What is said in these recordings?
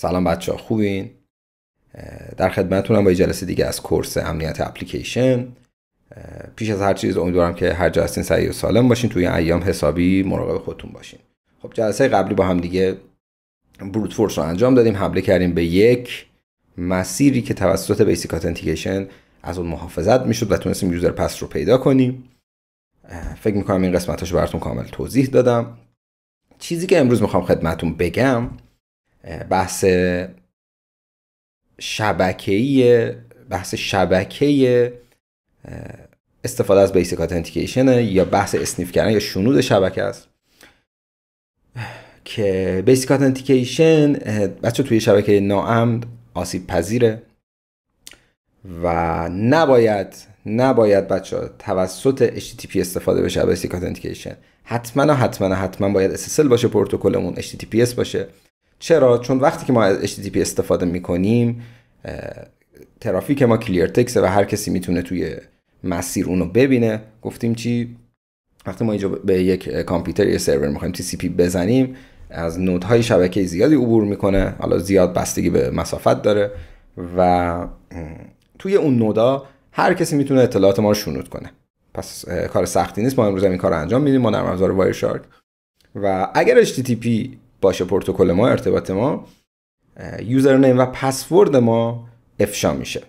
سلام بچه ها خوبین در خدمتتونم با یه جلسه دیگه از کورس امنیت اپلیکیشن پیش از هر چیز امیدوارم که هر جا هستین سعی و سالم باشین توی ایام حسابی مراقب خودتون باشین خب جلسه قبلی با هم دیگه بروت فورس رو انجام دادیم حمله کردیم به یک مسیری که توسط بیسیک اتنتیکیشن از اون محافظت میشد و تونستیم یوزر پس رو پیدا کنیم فکر میکنم این قسمتاش براتون کامل توضیح دادم چیزی که امروز میخوام خدمتون بگم بحث شبکه‌ای بحث شبکه استفاده از بیسیک اتنتیکیشن یا بحث اسنیف کردن یا شنود شبکه است که بیسیک اتنتیکیشن بچه توی شبکه ناامن آسیب پذیره و نباید نباید بچه توسط HTTP استفاده بشه بیسیک اتنتیکیشن حتما حتما حتما باید SSL باشه پروتکلمون HTTPS باشه چرا چون وقتی که ما از HTTP استفاده میکنیم ترافیک ما کلیر تکس و هر کسی میتونه توی مسیر اونو ببینه گفتیم چی وقتی ما اینجا به یک کامپیوتر یا سرور میخوایم TCP بزنیم از نودهای شبکه زیادی عبور میکنه حالا زیاد بستگی به مسافت داره و توی اون نودا هر کسی میتونه اطلاعات ما رو شنود کنه پس کار سختی نیست ما امروز این کار رو انجام میدیم ما نرم افزار وایرشارک و اگر HTTP باشه پروتکل ما ارتباط ما یوزرنیم و پسورد ما افشا میشه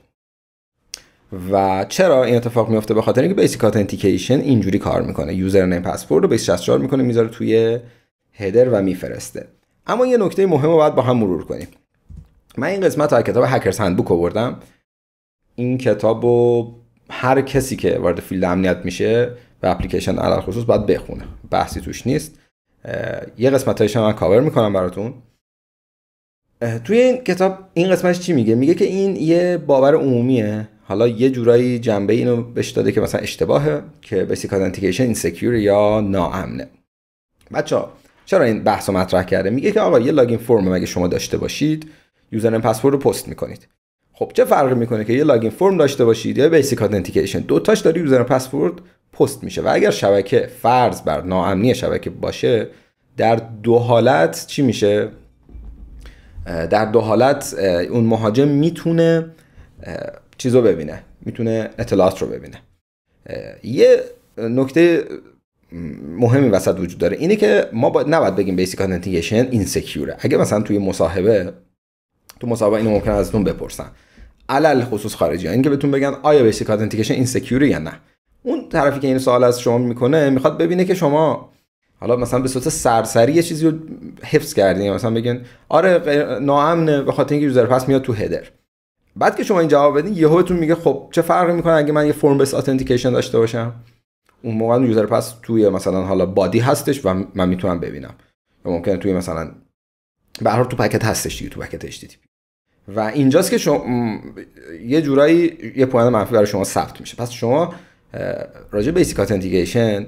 و چرا این اتفاق میفته به خاطر اینکه بیسیک اتنتیکیشن اینجوری کار میکنه یوزرنیم پسورد رو به 64 میکنه میذاره توی هدر و میفرسته اما یه نکته مهم رو باید با هم مرور کنیم من این قسمت از کتاب هکرز هندبوک آوردم این کتاب رو هر کسی که وارد فیلد امنیت میشه و اپلیکیشن علال خصوص باید بخونه بحثی توش نیست یه قسمت من کاور میکنم براتون توی این کتاب این قسمتش چی میگه میگه که این یه باور عمومیه حالا یه جورایی جنبه اینو بهش داده که مثلا اشتباهه که بیسیک این سکیور یا ناامنه بچه ها چرا این بحث رو مطرح کرده میگه که آقا یه لاگین فرم مگه شما داشته باشید یوزر پسورد رو پست میکنید خب چه فرقی میکنه که یه لاگین فرم داشته باشید یا بیسیک ادنتیکیشن دو تاش داری یوزر پسورد پست میشه و اگر شبکه فرض بر ناامنی شبکه باشه در دو حالت چی میشه در دو حالت اون مهاجم میتونه چیز رو ببینه میتونه اطلاعات رو ببینه یه نکته مهمی وسط وجود داره اینه که ما نباید بگیم بیسیک اتنتیکیشن این سکیوره اگه مثلا توی مصاحبه تو مصاحبه اینو ممکن ازتون بپرسن علل خصوص خارجی ها. این که بهتون بگن آیا بیسیک اتنتیکیشن این سکیوره یا نه اون طرفی که این سوال از شما میکنه میخواد ببینه که شما حالا مثلا به صورت سرسری یه چیزی رو حفظ کردین مثلا بگین آره ناامن به خاطر اینکه یوزر پس میاد تو هدر بعد که شما این جواب بدین یهو میگه خب چه فرقی میکنه اگه من یه فرم بیس اتنتیکیشن داشته باشم اون موقع یوزر پس توی مثلا حالا بادی هستش و من میتونم ببینم و ممکنه توی مثلا به هر تو پکت هستش دیگه تو پکت HTTP و اینجاست که شما یه جورایی یه پوینت منفی برای شما ثبت میشه پس شما راجع بیسیک اتنتیکیشن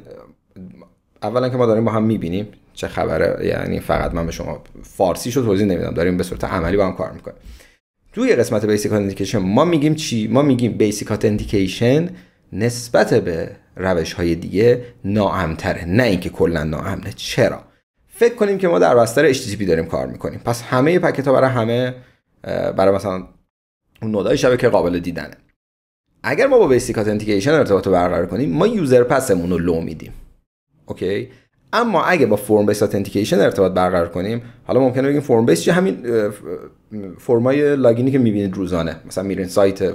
اولا که ما داریم با هم میبینیم چه خبره یعنی فقط من به شما فارسی شد توضیح نمیدم داریم به صورت عملی با هم کار میکنیم توی قسمت بیسیک اتنتیکیشن ما میگیم چی ما میگیم بیسیک اتنتیکیشن نسبت به روش های دیگه ناامتره نه اینکه کلا ناامنه چرا فکر کنیم که ما در بستر HTTP داریم کار میکنیم پس همه پکت ها برای همه برای مثلا اون نودای شبکه قابل دیدنه اگر ما با بیسیک اتنتیکیشن ارتباط برقرار کنیم ما یوزر پسمون رو لو میدیم اوکی اما اگه با فرم بیس اتنتیکیشن ارتباط برقرار کنیم حالا ممکنه بگیم فرم بیس چه همین فرمای لاگینی که میبینید روزانه مثلا میرین سایت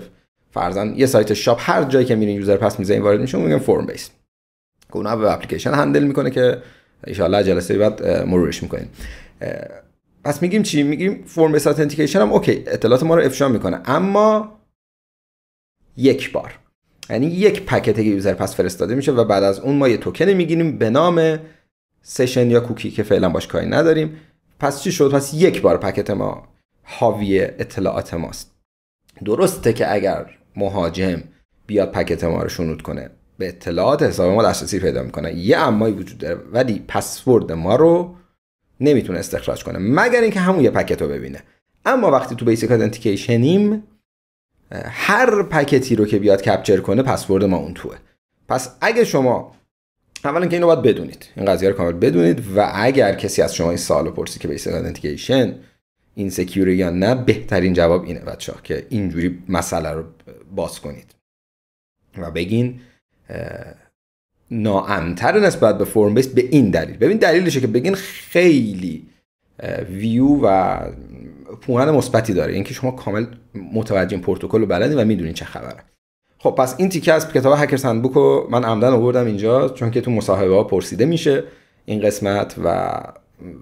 فرضاً یه سایت شاپ هر جایی که میرین یوزر پس میزنین وارد میشون، میگن فرم بیس که اپلیکیشن هندل میکنه که ان جلسه بعد مرورش میکنیم پس میگیم چی میگیم فرم بیس اتنتیکیشن هم اوکی اطلاعات ما رو افشا میکنه اما یک بار یعنی یک پکت یوزر پس فرستاده میشه و بعد از اون ما یه توکن میگیریم به نام سشن یا کوکی که فعلا باش کاری نداریم پس چی شد پس یک بار پکت ما حاوی اطلاعات ماست درسته که اگر مهاجم بیاد پکت ما رو شنود کنه به اطلاعات حساب ما دسترسی پیدا میکنه یه امایی وجود داره ولی پسورد ما رو نمیتونه استخراج کنه مگر اینکه همون یه پکت رو ببینه اما وقتی تو بیسیک هر پکتی رو که بیاد کپچر کنه پسورد ما اون توه پس اگه شما اولا که اینو باید بدونید این قضیه رو کامل بدونید و اگر کسی از شما این سوالو پرسی که بیسیک ادنتیکیشن این سکیوری یا نه بهترین جواب اینه بچه که اینجوری مسئله رو باز کنید و بگین ناامتر نسبت به فرم بیس به این دلیل ببین دلیلشه که بگین خیلی ویو و پوند مثبتی داره اینکه شما کامل متوجه این پروتکل رو بلدی و میدونین چه خبره خب پس این تیکه از کتاب هکر سند رو من عمدن آوردم اینجا چون که تو مصاحبه ها پرسیده میشه این قسمت و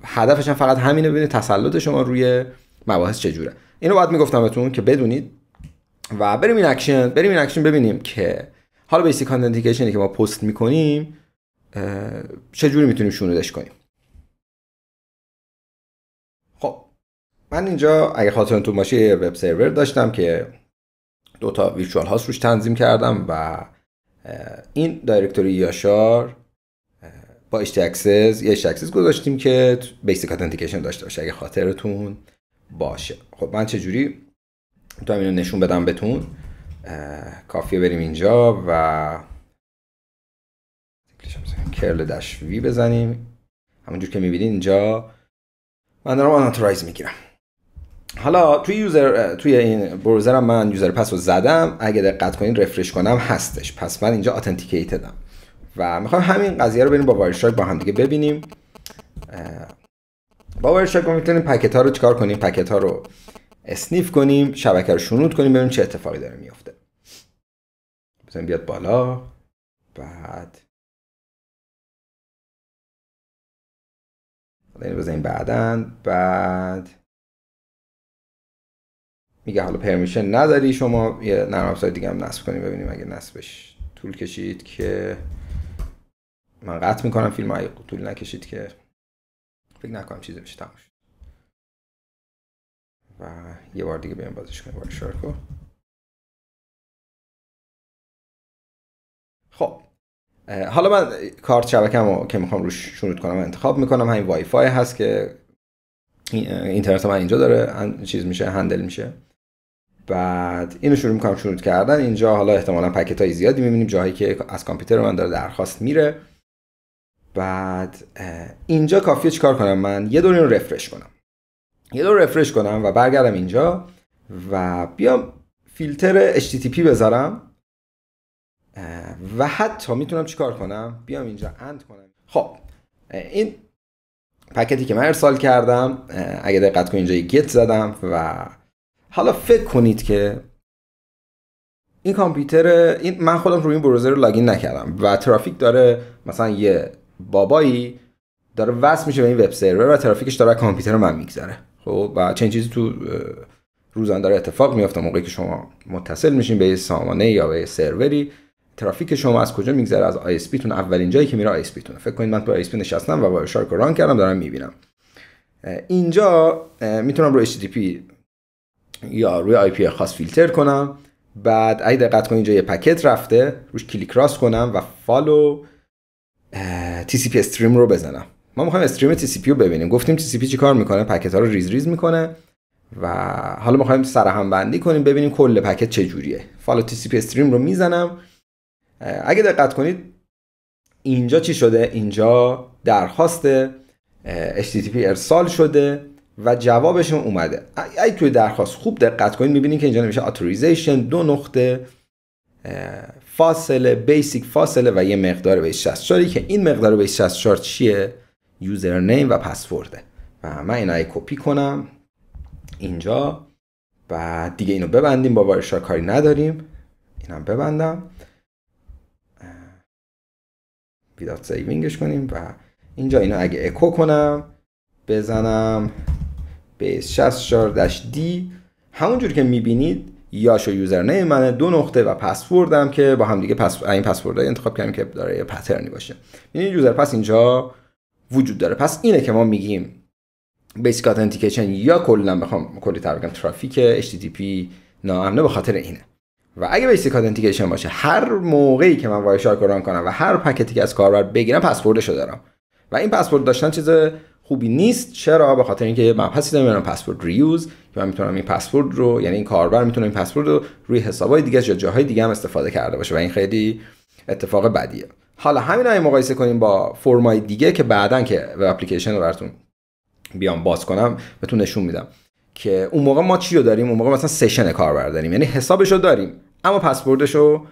هدفش هم فقط همینه ببینید تسلط شما روی مباحث چجوره اینو باید میگفتم بهتون که بدونید و بریم این اکشن بریم این اکشن ببینیم که حالا بیسیک کانتنتیکیشنی که ما پست میکنیم چجوری میتونیم شنودش کنیم من اینجا اگه خاطرتون باشه یه وب سرور داشتم که دو تا ویچوال هاست روش تنظیم کردم و این دایرکتوری یاشار با اشتی اکسس یه اشتی گذاشتیم که بیسیک اتنتیکیشن داشته باشه اگه خاطرتون باشه خب من چه جوری تو اینو نشون بدم بهتون کافیه بریم اینجا و کرل داش وی بزنیم همونجور که میبینید اینجا من دارم آناتورایز میگیرم حالا توی یوزر توی این بروزرم من یوزر پس رو زدم اگه دقت کنین رفرش کنم هستش پس من اینجا اتنتیکیتدم و میخوام همین قضیه رو بریم با وایرشارک با هم دیگه ببینیم با وایرشارک میتونیم پکت ها رو چیکار کنیم پکت ها رو اسنیف کنیم شبکه رو شنود کنیم ببینیم چه اتفاقی داره میفته مثلا بیاد بالا بعد بزنیم بعدا بعد میگه حالا پرمیشن نداری شما یه نرم افزار دیگه هم نصب کنیم ببینیم اگه نصبش طول کشید که من قطع میکنم فیلم اگه طول نکشید که فکر نکنم چیزی بشه تماشا و یه بار دیگه بیم بازش کنیم بار شارکو خب حالا من کارت شبکه‌مو که میخوام روش شروع کنم انتخاب میکنم همین وای فای هست که اینترنت من اینجا داره چیز میشه هندل میشه بعد اینو شروع میکنم شروع کردن اینجا حالا احتمالا پکت های زیادی میبینیم جاهایی که از کامپیوتر من داره درخواست میره بعد اینجا کافیه چیکار کنم من یه دور رو رفرش کنم یه دور رفرش کنم و برگردم اینجا و بیام فیلتر HTTP بذارم و حتی میتونم چیکار کنم بیام اینجا اند کنم خب این پکتی که من ارسال کردم اگه دقت کنید اینجا گت زدم و حالا فکر کنید که این کامپیوتر این من خودم روی این بروزر رو لاگین نکردم و ترافیک داره مثلا یه بابایی داره وصل میشه به این وب سرور و ترافیکش داره کامپیوتر من میگذره خب و چنین چیزی تو روزان داره اتفاق میافته موقعی که شما متصل میشین به یه سامانه یا به یه سروری ترافیک شما از کجا میگذره از آی اس تون اولین جایی که میره آی اس تون فکر کنید من تو آی اس نشستم و با شارک ران کردم دارم میبینم اینجا میتونم رو HTTP یا روی آی پی خاص فیلتر کنم بعد اگه دقت کنید اینجا یه پکت رفته روش کلیک راست کنم و فالو تی سی پی استریم رو بزنم ما میخوایم استریم تی سی پی رو ببینیم گفتیم تی سی پی چیکار میکنه پکت ها رو ریز ریز میکنه و حالا میخوایم سرهم بندی کنیم ببینیم کل پکت چه جوریه فالو تی سی پی استریم رو میزنم اگه دقت کنید اینجا چی شده اینجا درخواست HTTP ارسال شده و جوابشون اومده ای توی درخواست خوب دقت کنید میبینید که اینجا نمیشه Authorization دو نقطه فاصله بیسیک فاصله و یه مقدار به 64 که این مقدار به 64 چیه یوزر و پسورده و من اینا کپی کنم اینجا و دیگه اینو ببندیم با وایرشار کاری نداریم اینم ببندم ویدات سیوینگش کنیم و اینجا اینو اگه اکو کنم بزنم بیس 64 دی همونجور که میبینید یاشو یوزر نیم منه دو نقطه و پسوردم که با هم دیگه پس... این پسورد انتخاب کردیم که داره یه پترنی باشه یعنی یوزر پس اینجا وجود داره پس اینه که ما میگیم بیسیک اتنتیکیشن یا کلا بخوام کلی تر بگم ترافیک HTTP ناامنه به خاطر اینه و اگه بیسیک اتنتیکیشن باشه هر موقعی که من وایشار کردن کنم و هر پکتی که از کاربر بگیرم پسوردشو دارم و این پسورد داشتن چیز خوبی نیست چرا به خاطر اینکه مبحثی دارم پسورد ریوز که من میتونم این پسورد رو یعنی این کاربر میتونه این پسورد رو روی حسابای دیگه یا جاهای دیگه هم استفاده کرده باشه و این خیلی اتفاق بدیه حالا همین رو مقایسه کنیم با فرمای دیگه که بعدا که وب اپلیکیشن رو براتون بیام باز کنم بهتون نشون میدم که اون موقع ما چی رو داریم اون موقع مثلا سشن کاربر داریم یعنی حسابش رو داریم اما پسوردش رو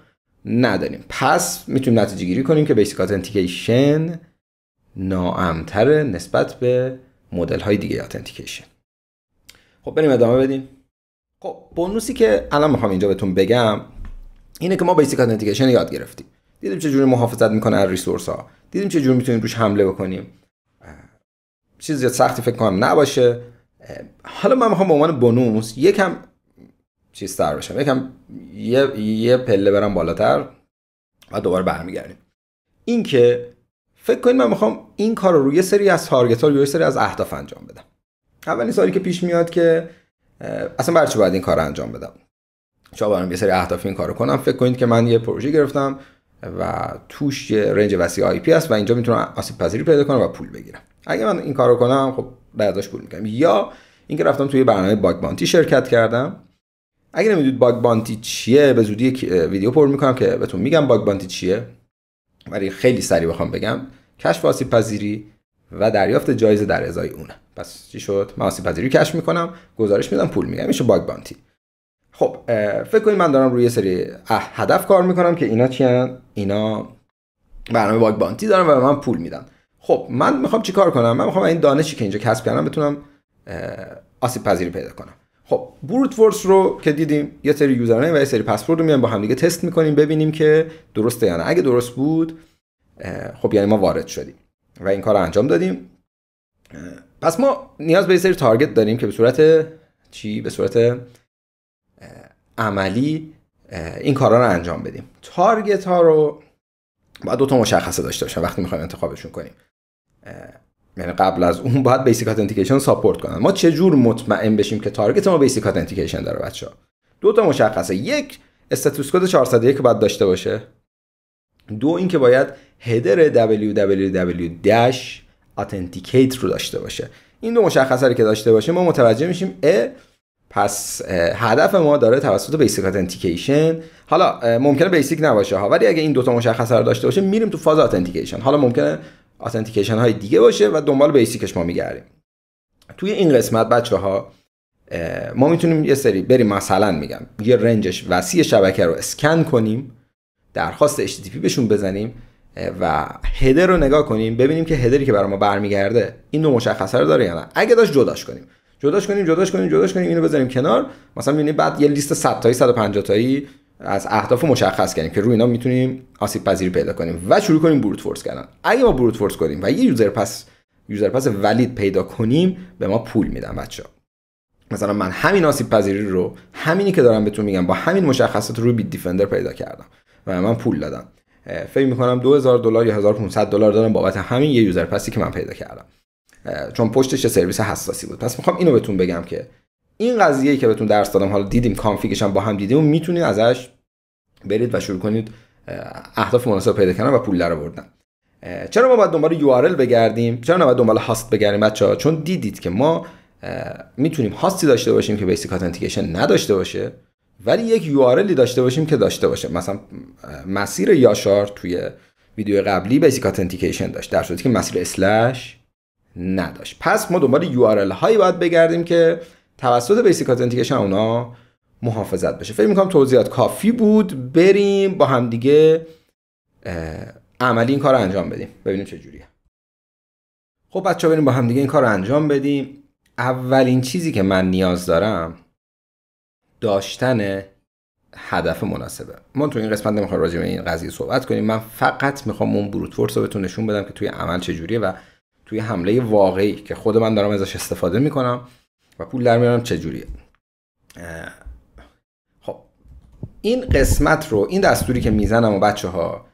نداریم پس میتونیم نتیجه گیری کنیم که بیسیک اتنتیکیشن ناامتره نسبت به مدل های دیگه اتنتیکیشن خب بریم ادامه بدیم خب بونوسی که الان میخوام اینجا بهتون بگم اینه که ما بیسیک اتنتیکیشن یاد گرفتیم دیدیم چه جوری محافظت میکنه از ریسورس ها دیدیم چه جوری میتونیم روش حمله بکنیم چیز زیاد سختی فکر کنم نباشه حالا من میخوام به عنوان بونوس یکم چیز تر بشم یکم یه, یه پله برم بالاتر و دوباره برمیگردیم این که فکر کنید من میخوام این کار رو روی سری از تارگت ها روی سری از اهداف انجام بدم اولین سالی که پیش میاد که اصلا برای چه باید این کار رو انجام بدم چرا برم یه سری اهداف این کار رو کنم فکر کنید که من یه پروژه گرفتم و توش یه رنج وسیع آی پی هست و اینجا میتونم آسیب پذیری پیدا کنم و پول بگیرم اگه من این کار رو کنم خب برداشت پول میکنم یا اینکه رفتم توی برنامه باگ بانتی شرکت کردم اگه نمیدونید باگ بانتی چیه به زودی ویدیو پر میکنم که بهتون میگم باگ بانتی چیه ولی خیلی سریع بخوام بگم کشف آسیب پذیری و دریافت جایزه در ازای اونه پس چی شد من آسیب پذیری کشف میکنم گزارش میدم پول میگم میشه باگ بانتی خب فکر کنید من دارم روی سری هدف کار میکنم که اینا چی اینا برنامه باگ بانتی دارم و به من پول میدن خب من میخوام کار کنم من میخوام این دانشی که اینجا کسب کردم بتونم آسیب پذیری پیدا کنم خب بروت فورس رو که دیدیم یه سری یوزرنیم و یه سری پسورد رو میایم با هم دیگه تست میکنیم ببینیم که درسته یا نه اگه درست بود خب یعنی ما وارد شدیم و این کار رو انجام دادیم پس ما نیاز به یه سری تارگت داریم که به صورت چی به صورت عملی این کارا رو انجام بدیم تارگت ها رو باید دو تا مشخصه داشته باشن وقتی میخوایم انتخابشون کنیم یعنی قبل از اون باید بیسیک اتنتیکیشن ساپورت کنن ما چه جور مطمئن بشیم که تارگت ما بیسیک اتنتیکیشن داره بچه ها دو تا مشخصه یک استاتوس کد 401 باید داشته باشه دو اینکه باید هدر www authenticate رو داشته باشه این دو مشخصه رو که داشته باشه ما متوجه میشیم ا پس هدف ما داره توسط بیسیک اتنتیکیشن حالا ممکنه بیسیک نباشه ها ولی اگه این دوتا مشخصه رو داشته باشه میریم تو فاز اتنتیکیشن حالا ممکنه آتنتیکیشن های دیگه باشه و دنبال بیسیکش ما میگردیم توی این قسمت بچه ها ما میتونیم یه سری بریم مثلا میگم یه رنجش وسیع شبکه رو اسکن کنیم درخواست HTTP بهشون بزنیم و هدر رو نگاه کنیم ببینیم که هدری که برای ما برمیگرده این دو مشخصه رو داره یا نه اگه داشت جداش کنیم جداش کنیم جداش کنیم جداش کنیم اینو بذاریم کنار مثلا ببینید بعد یه لیست 100 تایی 150 تایی از اهداف مشخص کردیم که روی اینا میتونیم آسیب پذیری پیدا کنیم و شروع کنیم بروت فورس کردن اگه ما بروت فورس کنیم و یه یوزر پس یوزر پس ولید پیدا کنیم به ما پول میدن بچه مثلا من همین آسیب پذیری رو همینی که دارم بهتون میگم با همین مشخصات روی بیت دیفندر پیدا کردم و من پول دادم فکر میکنم 2000 دلار یا 1500 دلار دارم بابت همین یه یوزر پسی که من پیدا کردم چون پشتش سرویس حساسی بود پس میخوام اینو بهتون بگم که این قضیه که بهتون درس دادم حالا دیدیم کانفیگش هم با هم دیدیم و میتونید ازش برید و شروع کنید اهداف مناسب پیدا کردن و پول آوردن چرا ما باید دنبال URL بگردیم چرا نباید دنبال هاست بگردیم بچه‌ها چون دیدید که ما میتونیم هاستی داشته باشیم که بیسیک اتنتیکیشن نداشته باشه ولی یک URLی داشته باشیم که داشته باشه مثلا مسیر یاشار توی ویدیو قبلی بیسیک اتنتیکیشن داشت در صورتی که مسیر اسلش نداشت پس ما دنبال ال هایی باید بگردیم که توسط بیسیک اتنتیکیشن اونا محافظت بشه فکر میکنم توضیحات کافی بود بریم با همدیگه عملی این کار رو انجام بدیم ببینیم چه جوریه خب بچه بریم با همدیگه این کار رو انجام بدیم اولین چیزی که من نیاز دارم داشتن هدف مناسبه من تو این قسمت نمیخوام راجع به این قضیه صحبت کنیم من فقط میخوام اون بروت فورس رو بهتون نشون بدم که توی عمل چجوریه و توی حمله واقعی که خود من دارم ازش استفاده میکنم و پول در میارم چجوریه خب این قسمت رو این دستوری که میزنم و بچه ها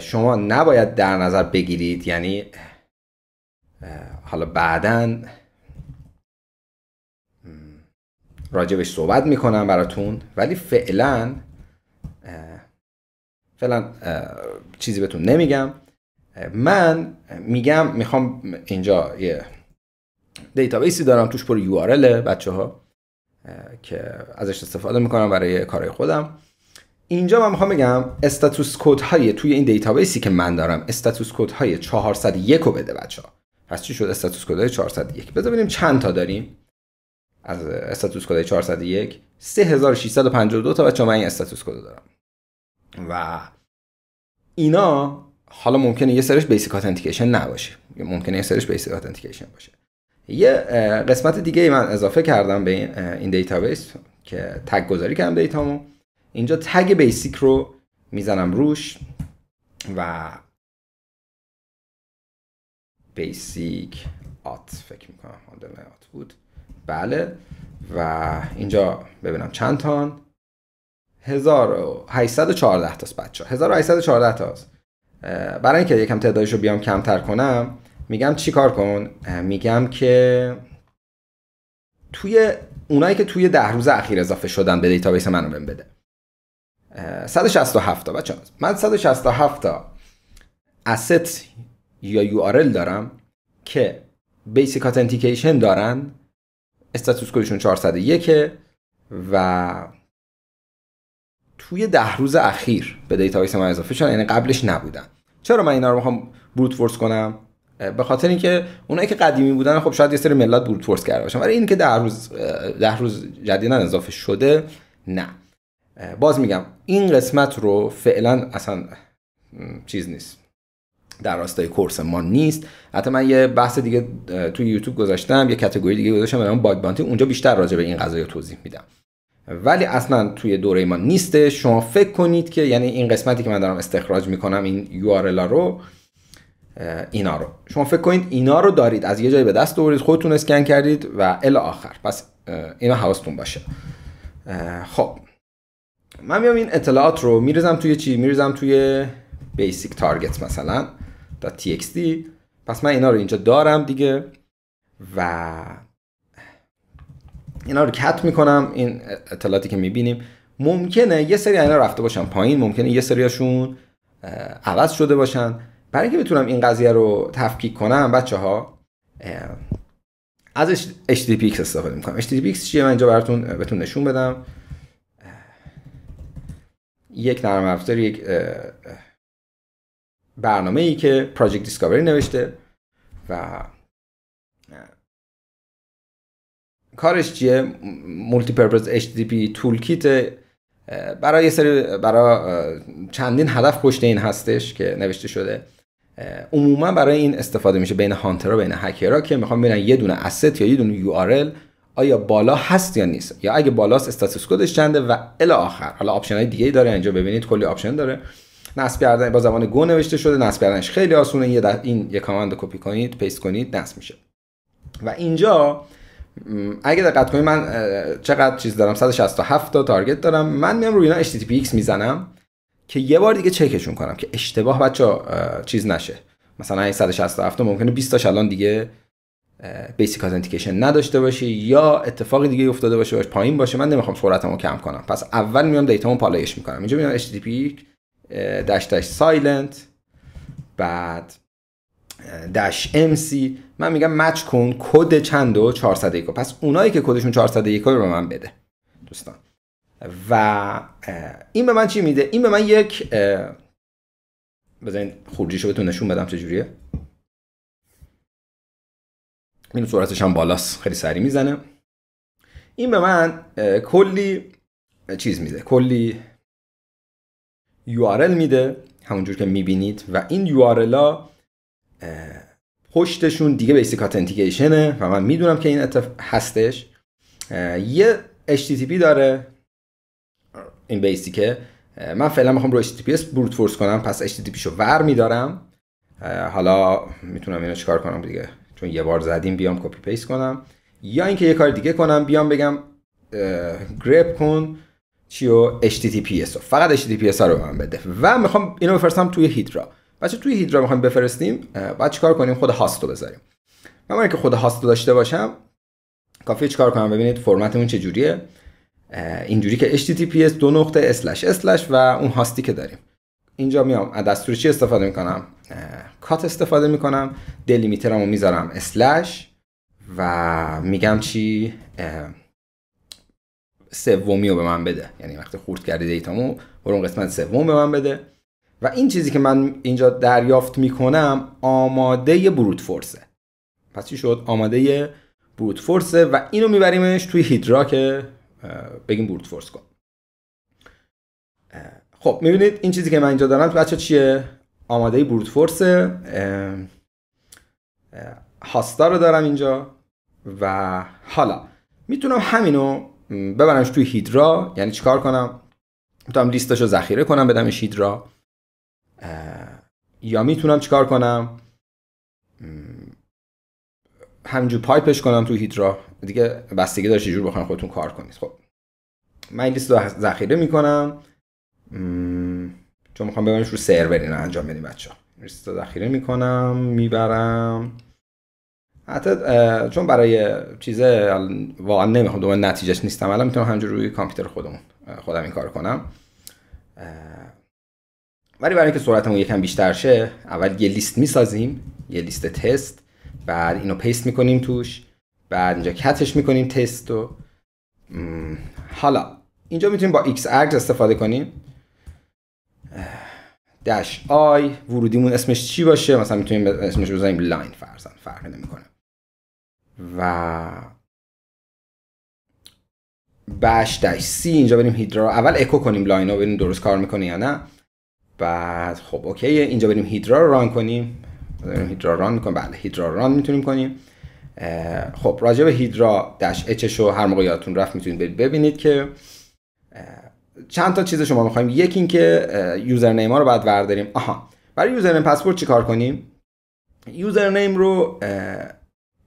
شما نباید در نظر بگیرید یعنی حالا بعدا راجبش صحبت میکنم براتون ولی فعلا فعلا چیزی بهتون نمیگم من میگم میخوام اینجا یه دیتابیسی دارم توش پر یو بچه ها که ازش استفاده میکنم برای کارهای خودم اینجا من میخوام بگم استاتوس کد های توی این دیتابیسی که من دارم استاتوس کد های 401 رو بده بچه ها پس چی شد استاتوس کد های 401 بذار ببینیم چند تا داریم از استاتوس کد 401 3652 تا بچه من این استاتوس کد دارم و اینا حالا ممکنه یه سرش بیسیک اتنتیکیشن نباشه ممکنه یه سرش بیسیک اتنتیکیشن باشه یه قسمت دیگه ای من اضافه کردم به این دیتابیس که تگ گذاری کردم دیتامو اینجا تگ بیسیک رو میزنم روش و بیسیک آت فکر میکنم هاندل آت بود بله و اینجا ببینم چند تان 1814 تاست بچه 1814 تاست برای اینکه یکم تعدادش رو بیام کمتر کنم میگم چی کار کن میگم که توی اونایی که توی ده روز اخیر اضافه شدن به دیتابیس منو بهم بده 167 تا بچه من 167 تا asset یا URL دارم که بیسیک authentication دارن استاتوس کدشون 401 و توی ده روز اخیر به دیتابیس من اضافه شدن یعنی قبلش نبودن چرا من اینا رو میخوام بروت فورس کنم به خاطر اینکه اونایی که قدیمی بودن خب شاید یه سری ملت فورس کرده باشن ولی این که ده روز ده روز جدیدا اضافه شده نه باز میگم این قسمت رو فعلا اصلا چیز نیست در راستای کورس ما نیست حتی من یه بحث دیگه توی یوتیوب گذاشتم یه کتگوری دیگه گذاشتم به باگ بانتی اونجا بیشتر راجع به این قضایا توضیح میدم ولی اصلا توی دوره ما نیسته شما فکر کنید که یعنی این قسمتی که من دارم استخراج میکنم این یو رو اینا رو شما فکر کنید اینا رو دارید از یه جایی به دست آورید خودتون اسکن کردید و ال آخر پس اینا حواستون باشه خب من میام این اطلاعات رو میریزم توی چی میریزم توی بیسیک تارگت مثلا .txt پس من اینا رو اینجا دارم دیگه و اینا رو کت میکنم این اطلاعاتی که میبینیم ممکنه یه سری اینا رفته باشن پایین ممکنه یه سریاشون عوض شده باشن برای اینکه بتونم این قضیه رو تفکیک کنم بچه ها از HTTPX استفاده میکنم HTTPX چیه من اینجا براتون بهتون نشون بدم یک نرم افزار یک برنامه ای که Project Discovery نوشته و کارش چیه مولتی پرپز HTTP تول کیت برای سری برای چندین هدف پشت این هستش که نوشته شده عموما برای این استفاده میشه بین و بین هکرها که میخوان ببینن یه دونه اسست یا یه دونه URL آیا بالا هست یا نیست یا اگه بالاست استاتوس کدش چنده و الی آخر حالا آپشن های دیگه داره اینجا ببینید کلی آپشن داره نصب کردن با زبان گو نوشته شده نصب کردنش خیلی آسونه یه در این یه کامند کپی کنید پیست کنید نصب میشه و اینجا اگه دقت کنید من چقدر چیز دارم 167 تا تارگت دارم من میام روی اینا HTTPX میزنم که یه بار دیگه چکشون کنم که اشتباه بچه چیز نشه مثلا این 167 ممکنه 20 تاش الان دیگه بیسیک اتنتیکیشن نداشته باشه یا اتفاقی دیگه افتاده باشه باش پایین باشه من نمیخوام سرعتمو کم کنم پس اول میام دیتامو پالایش میکنم اینجا میام http داش داش سایلنت بعد داش mc من میگم مچ کن کد چند و 401 پس اونایی که کدشون 401 رو به من بده دوستان و این به من چی میده این به من یک بذارین خروجیشو بهتون نشون بدم چجوریه این سرعتش هم بالاست خیلی سری میزنه این به من کلی چیز میده کلی یوارل میده همونجور که میبینید و این URL ها پشتشون دیگه بیسیک اتنتیکیشنه و من میدونم که این اتف... هستش یه HTTP داره این بیسیکه من فعلا میخوام رو HTTPS بروت فورس کنم پس HTTP شو ور میدارم حالا میتونم اینو چیکار کنم دیگه چون یه بار زدیم بیام کپی پیست کنم یا اینکه یه کار دیگه کنم بیام بگم گرپ کن چیو HTTPS رو فقط HTTPS رو به من بده و میخوام اینو بفرستم توی هیدرا بچه توی هیدرا میخوام بفرستیم بعد چیکار کنیم خود هاست رو بذاریم من که خود هاست داشته باشم کافیه چیکار کنم ببینید فرمتمون جوریه. اینجوری که https دو نقطه اسلش اسلش و اون هاستی که داریم اینجا میام از دستور چی استفاده میکنم کات استفاده میکنم دلیمیترم رو میذارم اسلش و میگم چی سومی رو به من بده یعنی وقتی خورد کردی دیتامو برو قسمت سوم به من بده و این چیزی که من اینجا دریافت میکنم آماده بروت فورسه پس چی شد آماده بروت فورسه و اینو میبریمش توی هیدرا که بگیم بورد فورس کن خب میبینید این چیزی که من اینجا دارم بچه چیه آماده بورد فورس هاستا رو دارم اینجا و حالا میتونم همینو ببرمش توی هیدرا یعنی چیکار کنم میتونم لیستش رو ذخیره کنم بدمش هیدرا یا میتونم چیکار کنم همینجور پایپش کنم توی هیدرا دیگه بستگی داره چجور بخواین خودتون کار کنید خب من این لیست رو ذخیره میکنم چون میخوام ببرمش رو سرور اینا انجام بدیم بچه لیست رو ذخیره میکنم میبرم حتی چون برای چیز واقعا نمیخوام دوباره نتیجهش نیستم الان میتونم همجور روی کامپیوتر خودمون خودم این کار کنم ولی برای اینکه سرعتمون یکم بیشتر شه اول یه لیست میسازیم یه لیست تست بعد اینو پیست میکنیم توش بعد اینجا کتش میکنیم تست رو حالا اینجا میتونیم با x ارگز استفاده کنیم داش آی ورودیمون اسمش چی باشه مثلا میتونیم اسمش بزنیم لاین فرزن فرق نمیکنه و بش داش سی اینجا بریم هیدرا اول اکو کنیم لاین رو ببینیم درست کار میکنه یا نه بعد خب اوکی اینجا بریم هیدرا رو ران کنیم بریم هیدرا ران میکنیم بله هیدرا ران میتونیم کنیم خب راجع به هیدرا دش شو هر موقع یادتون رفت میتونید ببینید که چند تا چیز شما میخوایم یکی اینکه یوزرنیم ها رو باید ورداریم آها برای یوزرنیم پسورد چیکار کنیم یوزرنیم رو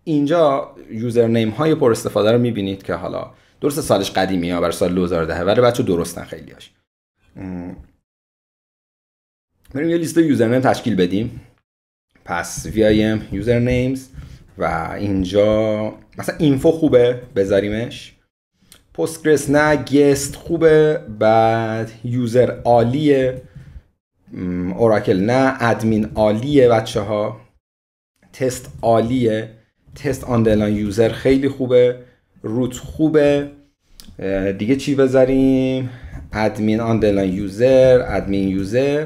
اینجا یوزرنیم های پر استفاده رو میبینید که حالا درست سالش قدیمی ها برای سال 2010 ولی بچه درستن هاش بریم یه لیست یوزرنیم تشکیل بدیم پس vim usernames و اینجا مثلا اینفو خوبه بذاریمش پستگرس نه گست خوبه بعد یوزر عالیه اوراکل نه ادمین عالیه بچه ها تست عالیه تست آندلان یوزر خیلی خوبه روت خوبه دیگه چی بذاریم ادمین آندلان یوزر ادمین یوزر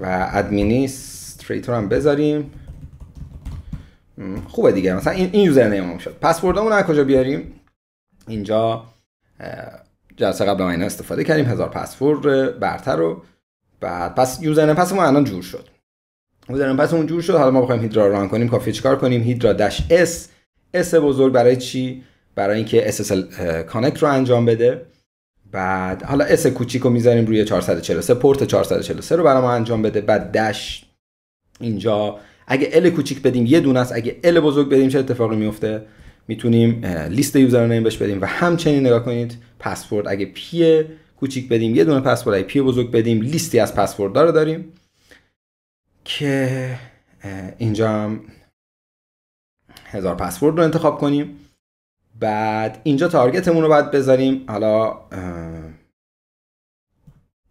و ادمینیستریتور هم بذاریم خوبه دیگه مثلا این این یوزر شد پسوردمون از کجا بیاریم اینجا جلسه قبل ما استفاده کردیم هزار پسورد برتر رو بعد پس یوزر پس ما الان جور شد یوزر پس اون جور شد حالا ما بخوایم هیدرا ران کنیم کافی چیکار کنیم هیدرا داش اس اس بزرگ برای چی برای اینکه SSL کانکت رو انجام بده بعد حالا اس کوچیک رو میذاریم روی 443 پورت 443 رو برای ما انجام بده بعد دش اینجا اگه ال کوچیک بدیم یه دونه است اگه ال بزرگ بدیم چه اتفاقی میفته میتونیم لیست یوزرنیم بهش بدیم و همچنین نگاه کنید پسورد اگه پی کوچیک بدیم یه دونه پسورد اگه پی بزرگ بدیم لیستی از پسورد داره داریم که اینجا هم هزار پسورد رو انتخاب کنیم بعد اینجا تارگتمون رو باید بذاریم حالا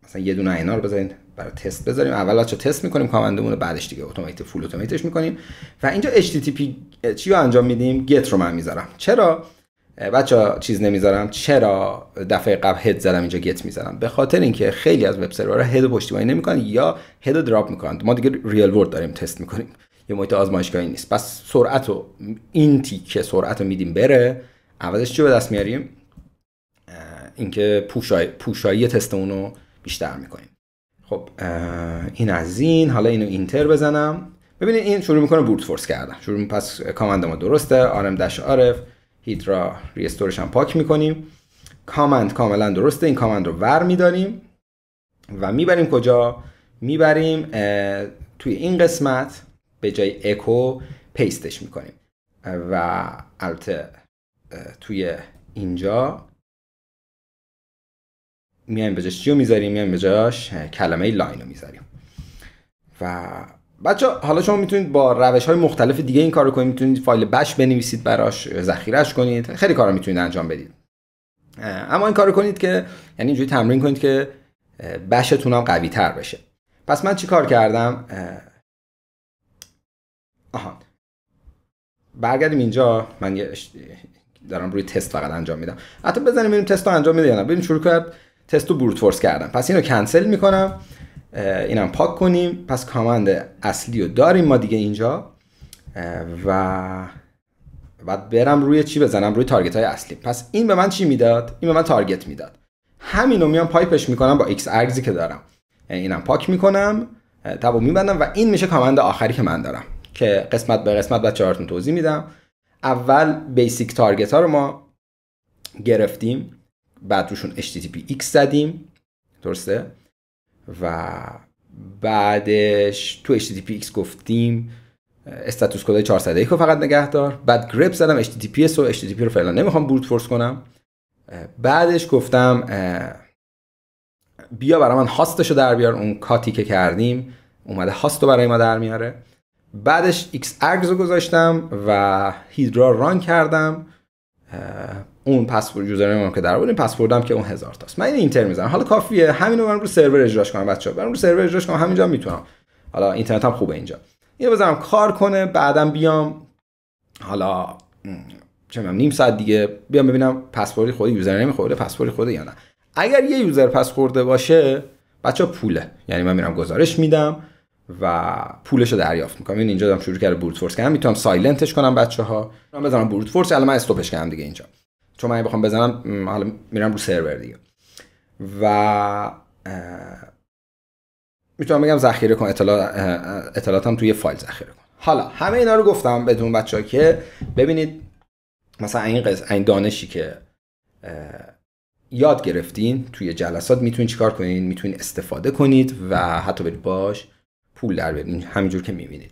مثلا یه دونه اینا رو بذارید برای تست بذاریم اول بچا تست میکنیم کامندمون رو بعدش دیگه اتومات فول اتوماتش میکنیم و اینجا http چی رو انجام میدیم گت رو من میذارم چرا بچا چیز نمیذارم چرا دفعه قبل هد زدم اینجا گت میذارم به خاطر اینکه خیلی از وب سرورها هد پشتیبانی نمیکنن یا هد دراپ میکنن ما دیگه ریل ورد داریم تست میکنیم یه محیط آزمایشگاهی نیست پس سرعت و این تیکه سرعت رو میدیم بره اولش چه به دست میاریم اینکه پوشای، پوشایی تستمون رو بیشتر میکنیم خب این از این حالا اینو اینتر بزنم ببینید این شروع میکنه بورت فورس کردن شروع پس کامند ما درسته آرم دش آرف را ریستورش هم پاک میکنیم کامند کاملا درسته این کامند رو ور میداریم و میبریم کجا میبریم توی این قسمت به جای اکو پیستش میکنیم و البته توی اینجا میایم جاش چیو میذاریم میایم جاش کلمه لاین رو میذاریم و بچه حالا شما میتونید با روش های مختلف دیگه این کار رو کنید میتونید فایل بش بنویسید براش ذخیرش کنید خیلی کارا میتونید انجام بدید اما این کار رو کنید که یعنی اینجوری تمرین کنید که بشتون هم قوی تر بشه پس من چی کار کردم آها برگردیم اینجا من دارم روی تست فقط انجام میدم حتی بزنیم ببینیم تست انجام میدیم شروع کرد تست رو بروت فورس کردم پس اینو کنسل میکنم اینم پاک کنیم پس کامند اصلی رو داریم ما دیگه اینجا و بعد برم روی چی بزنم روی تارگت های اصلی پس این به من چی میداد این به من تارگت میداد همین رو میام پایپش میکنم با ایکس ارگزی که دارم اینم پاک میکنم تبو میبندم و این میشه کامند آخری که من دارم که قسمت به قسمت با چهارتون توضیح میدم اول بیسیک تارگت ها رو ما گرفتیم بعد روشون HTTPX زدیم درسته و بعدش تو HTTPX گفتیم استاتوس کد 401 رو فقط نگه دار بعد گرپ زدم HTTPS و HTTP رو فعلا نمیخوام بروت فورس کنم بعدش گفتم بیا برای من هاستش رو در بیار اون کاتی که کردیم اومده هاست رو برای ما در میاره بعدش X ارگز رو گذاشتم و هیدرا ران کردم اون پسورد یوزرنیم که در آوردیم پسوردم که اون هزار تاست من این اینتر میزنم حالا کافیه همین رو من رو سرور اجراش کنم بچه‌ها برم رو سرور اجراش کنم همینجا میتونم حالا اینترنت هم خوبه اینجا اینو بذارم کار کنه بعدم بیام حالا چه نیم ساعت دیگه بیام ببینم پسوردی خود یوزرنیم خورده پسوردی خود یا نه اگر یه یوزر پس خورده باشه بچه پوله یعنی من میرم گزارش میدم و پولش رو دریافت میکنم این یعنی اینجا دارم شروع کرده بروت فورس کردم میتونم سایلنتش کنم بچه ها من بزنم بروت فورس الان من استوپش کردم دیگه اینجا چون من بخوام بزنم حالا میرم رو سرور دیگه و میتونم بگم ذخیره کن اطلاعاتم توی فایل ذخیره کن حالا همه اینا رو گفتم بدون بچه که ببینید مثلا این, این دانشی که یاد گرفتین توی جلسات میتونین چیکار کنین میتونین استفاده کنید و حتی برید باش پول در بدین همینجور که میبینید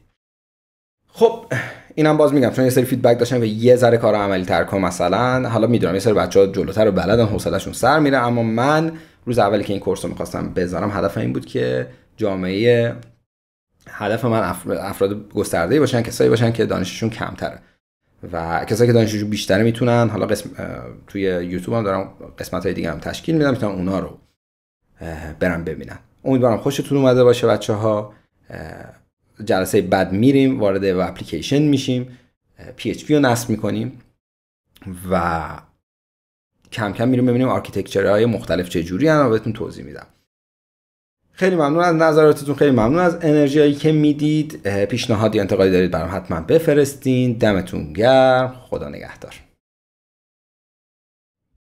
خب اینم باز میگم چون یه سری فیدبک داشتن و یه ذره کار عملی تر کن مثلا حالا میدونم یه سری بچه ها جلوتر و بلدن حوصلهشون سر میره اما من روز اولی که این کورس رو میخواستم بذارم هدفم این بود که جامعه هدف من افراد گسترده باشن کسایی باشن که دانششون کمتره و کسایی که دانششون بیشتر میتونن حالا قسم... توی یوتیوب هم دارم قسمت های دیگه هم تشکیل میدم میتونن اونا رو برن ببینن امیدوارم خوشتون اومده باشه بچه ها جلسه بعد میریم وارد و اپلیکیشن میشیم پی رو نصب میکنیم و کم کم میریم ببینیم های مختلف چه جوری و بهتون توضیح میدم خیلی ممنون از نظراتتون خیلی ممنون از انرژی هایی که میدید پیشنهاد یا انتقادی دارید برام حتما بفرستین دمتون گرم خدا نگهدار